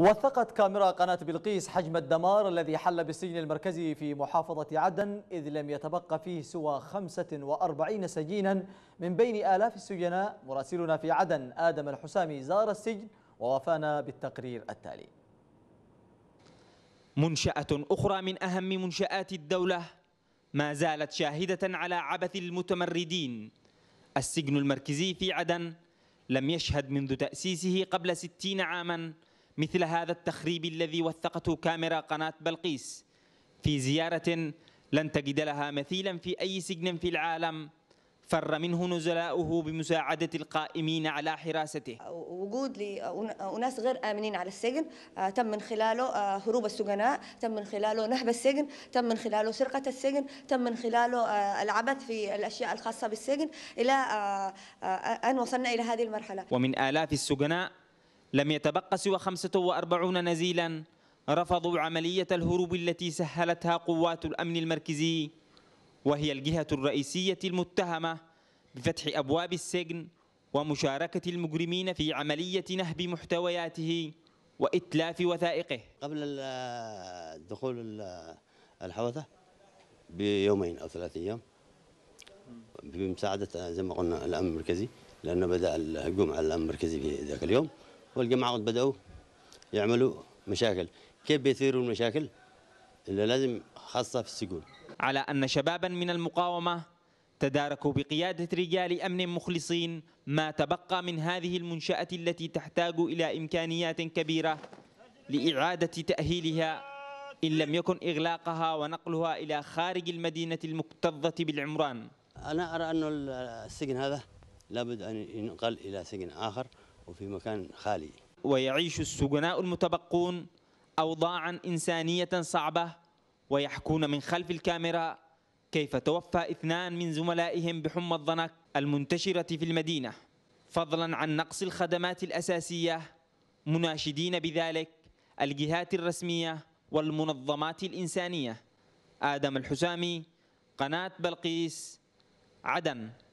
وثقت كاميرا قناة بلقيس حجم الدمار الذي حل بالسجن المركزي في محافظة عدن إذ لم يتبقى فيه سوى 45 سجينا من بين آلاف السجناء مراسلنا في عدن آدم الحسامي زار السجن ووفانا بالتقرير التالي منشأة أخرى من أهم منشآت الدولة ما زالت شاهدة على عبث المتمردين السجن المركزي في عدن لم يشهد منذ تأسيسه قبل 60 عاماً مثل هذا التخريب الذي وثقته كاميرا قناة بلقيس في زيارة لن تجد لها مثيلا في أي سجن في العالم فر منه نزلاؤه بمساعدة القائمين على حراسته وجود لأناس غير آمنين على السجن آه، تم من خلاله آه، هروب السجناء تم من خلاله نهب السجن تم من خلاله سرقة السجن تم من خلاله آه، العبث في الأشياء الخاصة بالسجن إلى أن وصلنا إلى هذه المرحلة ومن آلاف السجناء لم يتبق سوى 45 نزيلا رفضوا عملية الهروب التي سهلتها قوات الأمن المركزي وهي الجهة الرئيسية المتهمة بفتح أبواب السجن ومشاركة المجرمين في عملية نهب محتوياته وإتلاف وثائقه قبل دخول الحوثة بيومين أو ثلاثة أيام بمساعدة زي ما قلنا الأمن المركزي لأنه بدأ الهجوم على الأمن المركزي في ذاك اليوم والجماعه قد بداوا يعملوا مشاكل كيف بيثيروا المشاكل اللي لازم خاصه في السجون على ان شبابا من المقاومه تداركوا بقياده رجال امن مخلصين ما تبقى من هذه المنشاه التي تحتاج الى امكانيات كبيره لاعاده تاهيلها ان لم يكن اغلاقها ونقلها الى خارج المدينه المكتظه بالعمران انا ارى ان السجن هذا لابد ان ينقل الى سجن اخر وفي مكان خالي ويعيش السجناء المتبقون أوضاعا إنسانية صعبة ويحكون من خلف الكاميرا كيف توفى اثنان من زملائهم بحمى الضنك المنتشرة في المدينة فضلا عن نقص الخدمات الأساسية مناشدين بذلك الجهات الرسمية والمنظمات الإنسانية آدم الحسامي قناة بلقيس عدن